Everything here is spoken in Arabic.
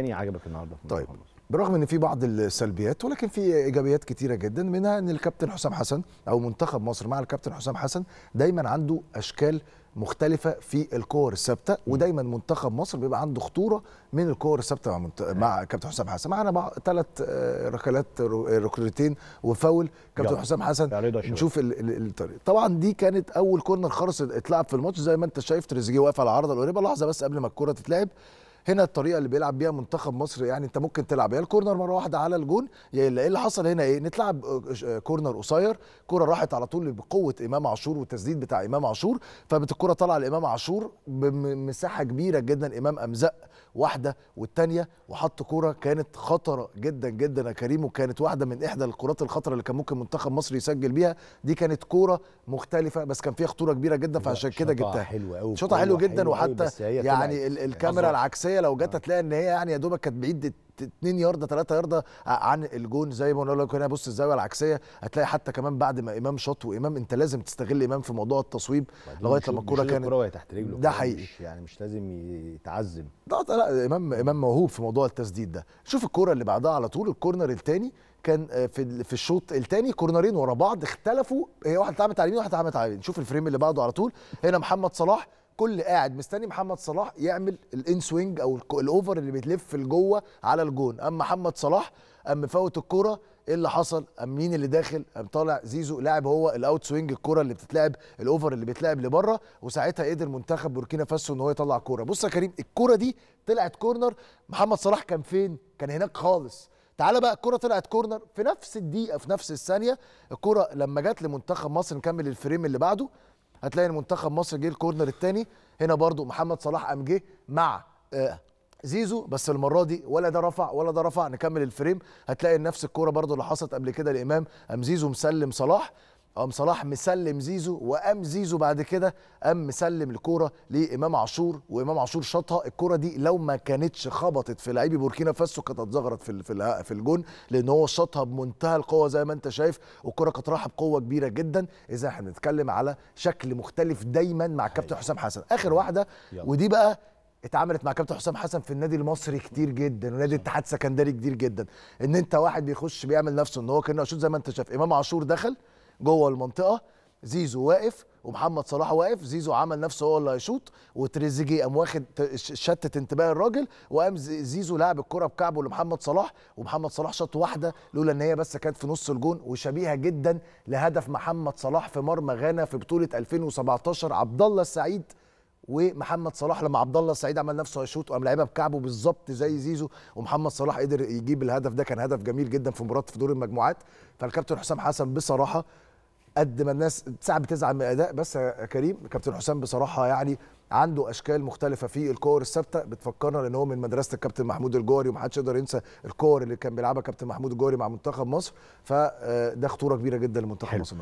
تاني عجبك النهارده طيب برغم ان في بعض السلبيات ولكن في ايجابيات كتيره جدا منها ان الكابتن حسام حسن او منتخب مصر مع الكابتن حسام حسن دايما عنده اشكال مختلفه في الكور الثابته ودايما منتخب مصر بيبقى عنده خطوره من الكور الثابته مع منت... مع كابتن حسام حسن معانا ثلاث آه، ركلات ركلتين وفاول كابتن حسام حسن نشوف الطريق طبعا دي كانت اول كورنر خالص اتلعب في الماتش زي ما انت شايف تريزيجيه واقف على العارضه القريبه لحظه بس قبل ما الكوره تتلعب هنا الطريقه اللي بيلعب بيها منتخب مصر يعني انت ممكن تلعب يا الكورنر مره واحده على الجون يا ايه اللي حصل هنا ايه نتلعب آه، آه، كورنر قصير كره راحت على طول بقوه امام عاشور والتسديد بتاع امام عاشور فالكره طالعه لامام عاشور بمساحه كبيره جدا امام امزق واحده والثانيه وحط كوره كانت خطره جدا جدا يا كريم وكانت واحده من احدى الكرات الخطره اللي كان ممكن منتخب مصر يسجل بيها دي كانت كوره مختلفه بس كان فيها خطوره كبيره جدا فعشان كده جبتها شوطه حلوه قوي شوطه حلوه جدا وحتى يعني الكاميرا العكسيه الكرويه لو جت آه. هتلاقي ان هي يعني يا دوبك كانت بعيد 2 يارده 3 يارده عن الجون زي ما قلنا لك هنا بص الزاويه العكسيه هتلاقي حتى كمان بعد ما امام شاط وامام انت لازم تستغل امام في موضوع التصويب لغايه لما الكوره كانت الكوره تحت رجله ده حقيقي مش يعني مش لازم يتعزم لا لا امام امام موهوب في موضوع التسديد ده شوف الكوره اللي بعدها على طول الكورنر الثاني كان آه، في في الشوط الثاني كورنرين ورا بعض اختلفوا هي واحده اتعملت على اليمين وواحده اتعملت على اليمين شوف الفريم اللي بعده على طول هنا محمد صلاح كل قاعد مستني محمد صلاح يعمل الان سوينج او الاوفر اللي بيتلف لجوه على الجون اما محمد صلاح اما فوت الكره ايه اللي حصل ام مين اللي داخل ام طالع زيزو لاعب هو الاوت سوينج الكره اللي بتتلعب الاوفر اللي بيتلعب لبره وساعتها قدر منتخب بوركينا فاسو ان هو يطلع كوره بص يا كريم الكوره دي طلعت كورنر محمد صلاح كان فين كان هناك خالص تعالى بقى الكره طلعت كورنر في نفس الدقيقه في نفس الثانيه الكره لما جت لمنتخب مصر نكمل الفريم اللي بعده هتلاقي المنتخب مصر جه الكورنر الثاني هنا برضو محمد صلاح قام جه مع آه، زيزو بس المره دي ولا ده رفع ولا ده رفع نكمل الفريم هتلاقي نفس الكوره برضو اللي حصلت قبل كده لامام قام زيزو مسلم صلاح قام صلاح مسلم زيزو وقام زيزو بعد كده قام مسلم الكوره لامام عاشور وامام عاشور شاطها الكوره دي لو ما كانتش خبطت في لعيبي بوركينا فاسو كانت اتزغرت في في في الجون لان هو شاطها بمنتهى القوه زي ما انت شايف والكوره كانت رايحه بقوه كبيره جدا اذا احنا بنتكلم على شكل مختلف دايما مع كابتن أيوة. حسام حسن اخر واحده ودي بقى اتعملت مع كابتن حسام حسن في النادي المصري كتير جدا ونادي الاتحاد السكندري كتير جدا ان انت واحد بيخش بيعمل نفسه ان هو كانه شوت زي ما انت شايف امام عاشور دخل جوه المنطقه زيزو واقف ومحمد صلاح واقف زيزو عمل نفسه هو اللي هيشوط وتريزيجيه قام واخد شتت انتباه الراجل وقام زيزو لعب الكره بكعبه لمحمد صلاح ومحمد صلاح شاط واحده لولا ان هي بس كانت في نص الجون وشبيهه جدا لهدف محمد صلاح في مرمى غانا في بطوله 2017 عبد الله السعيد ومحمد صلاح لما عبد الله السعيد عمل نفسه هيشوط وقام لعبها بكعبه بالظبط زي زيزو ومحمد صلاح قدر يجيب الهدف ده كان هدف جميل جدا في مباراه في دور المجموعات فالكابتن حسام حسن بصراحه قد ما الناس ساعات بتزعل من الاداء بس يا كريم كابتن حسام بصراحه يعني عنده اشكال مختلفه في الكور الثابته بتفكرنا لان هو من مدرسه الكابتن محمود الجوري ومحدش يقدر ينسى الكور اللي كان بيلعبها كابتن محمود الجوري مع منتخب مصر فده آه، خطوره كبيره جدا لمنتخب مصر